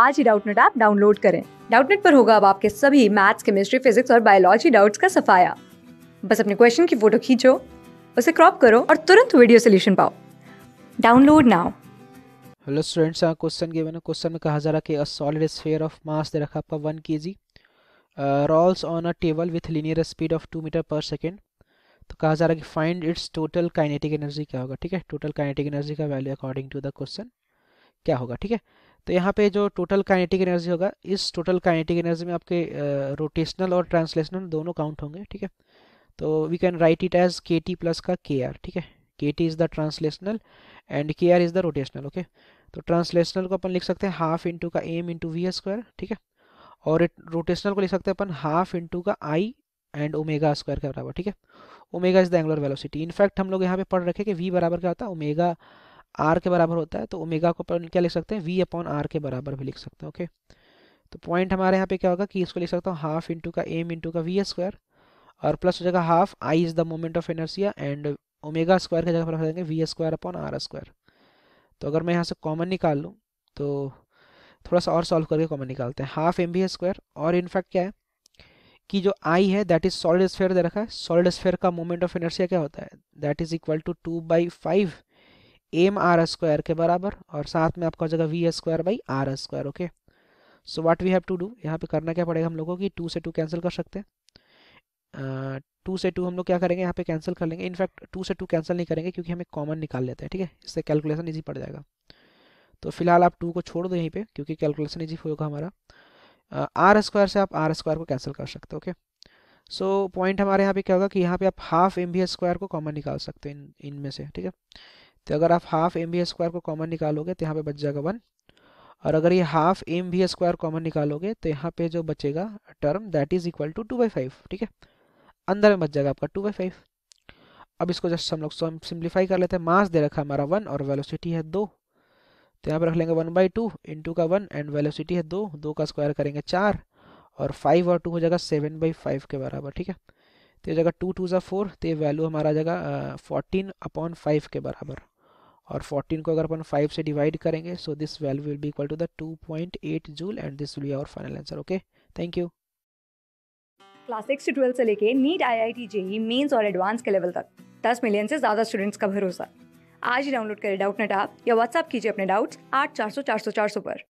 आज ही Doubtnut app download करें डाउटनेट पर होगा अब आपके सभी मैथ्स केमिस्ट्री फिजिक्स और बायोलॉजी डाउट्स का सफाया बस अपने क्वेश्चन की फोटो खींचो उसे क्रॉप करो और तुरंत वीडियो सोल्यूशन पाओ डाउनलोड नाउ हेलो स्टूडेंट्स यहाँ क्वेश्चन गिवन है क्वेश्चन में कहा जा रहा है कि a solid sphere of mass दे रखा आपका one K G rolls on a table with linear speed of two metre per second तो कहा जा रहा है कि find its total kinetic energy क्या होगा ठीक है टोटल काइनेटिक एनर्जी का value according to the question क्या होगा ठीक है तो यहाँ पे जो टोटल काइनेटिक एनर्जी होगा इस टोटल काइनेटिक एनर्जी में आपके रोटेशनल और ट्रांसलेशनल दोनों काउंट होंगे ठीक है तो we can write it as K T plus का के आर ठीक है K T is the translational and K R is the rotational okay तो ट्रांसलेशनल को अपन लिख सकते हैं हाफ इंटू का एम इंटू वी स्क्वायर ठीक है और रोटेशनल को लिख सकते हैं अपन हाफ इंटू का आई एंड ओमेगा स्क्वायर के बराबर ठीक है omega is the angular velocity in fact हम लोग यहाँ पे पढ़ रखे कि वी बराबर क्या होता है ओमेगा आर के बराबर होता है तो ओमेगा को अपन क्या लिख सकते हैं वी अपॉन आर के बराबर भी लिख सकते हैं ओके तो पॉइंट हमारे यहाँ पे क्या होगा कि इसको लिख सकता हूँ हाफ इंटू का एम इंटू का वी स्क्वायर और प्लस हो जाएगा half I is the moment of inertia and omega square की जगह पर रखेंगे V square upon R square तो अगर मैं यहाँ से कॉमन निकाल लूँ तो थोड़ा सा और सॉल्व करके कॉमन निकालते हैं हाफ एम बी स्क्वायर और इनफैक्ट क्या है कि जो आई है दैट इज सॉलिड स्फेयर दे रखा है सॉलिड स्फेयर का मोमेंट ऑफ एनर्सिया क्या होता है that is equal to two by five M R square के बराबर और साथ में आपका हो जाएगा V square by R square okay so what we have to do यहाँ पे करना क्या पड़ेगा हम लोगों की टू से टू कैंसिल कर सकते हैं टू से टू हम लोग क्या करेंगे यहाँ पे कैंसिल कर लेंगे इनफैक्ट टू से टू कैंसिल नहीं करेंगे क्योंकि हमें कॉमन निकाल लेते हैं ठीक है इससे कैलकुलेशन ईजी पड़ जाएगा तो फिलहाल आप टू को छोड़ दो यहीं पर क्योंकि कैलकुलेशन ईजी होगा हमारा आर स्क्वायर से आप आर स्क्वायर को कैंसिल कर सकते हो ओके सो पॉइंट हमारे यहाँ पे क्या होगा कि यहाँ पे आप हाफ एम बी स्क्वायर को कॉमन निकाल सकते हो इन इनमें से ठीक है तो अगर आप हाफ एम वी स्क्वायर को कॉमन निकालोगे तो यहाँ पे बच जाएगा वन और अगर ये half M V square common निकालोगे तो यहाँ पे जो बचेगा term that is equal to two by five ठीक है अंदर में बच जाएगा आपका टू बाई फाइव अब इसको जस्ट हम लोग सिंप्लीफाई कर लेते हैं मास दे रखा है हमारा वन और वेलोसिटी है दो तो यहाँ पर रख लेंगे वन बाई टू इंटू का वन एंड वेलोसिटी है दो दो का स्क्वायर करेंगे चार और फाइव और टू हो जाएगा सेवन बाई फाइव के बराबर ठीक है तो ये जगह टू टू ज़ा फोर तो ये वैल्यू हमारा जगह फोर्टीन अपॉन फाइव के बराबर और 14 को अगर अपन 5 से डिवाइड करेंगे so this value will be equal to the 2.8 joule and this will be our final answer okay thank you class six से ट्वेल्थ से लेके NEET I I T JEE Mains और एडवांस के लेवल तक 10 million से ज़्यादा students का भरोसा आज ही डाउनलोड करें डाउट नेट आप या व्हाट्सअप कीजिए अपने डाउट्स आठ चार सौ चार सौ चार सौ पर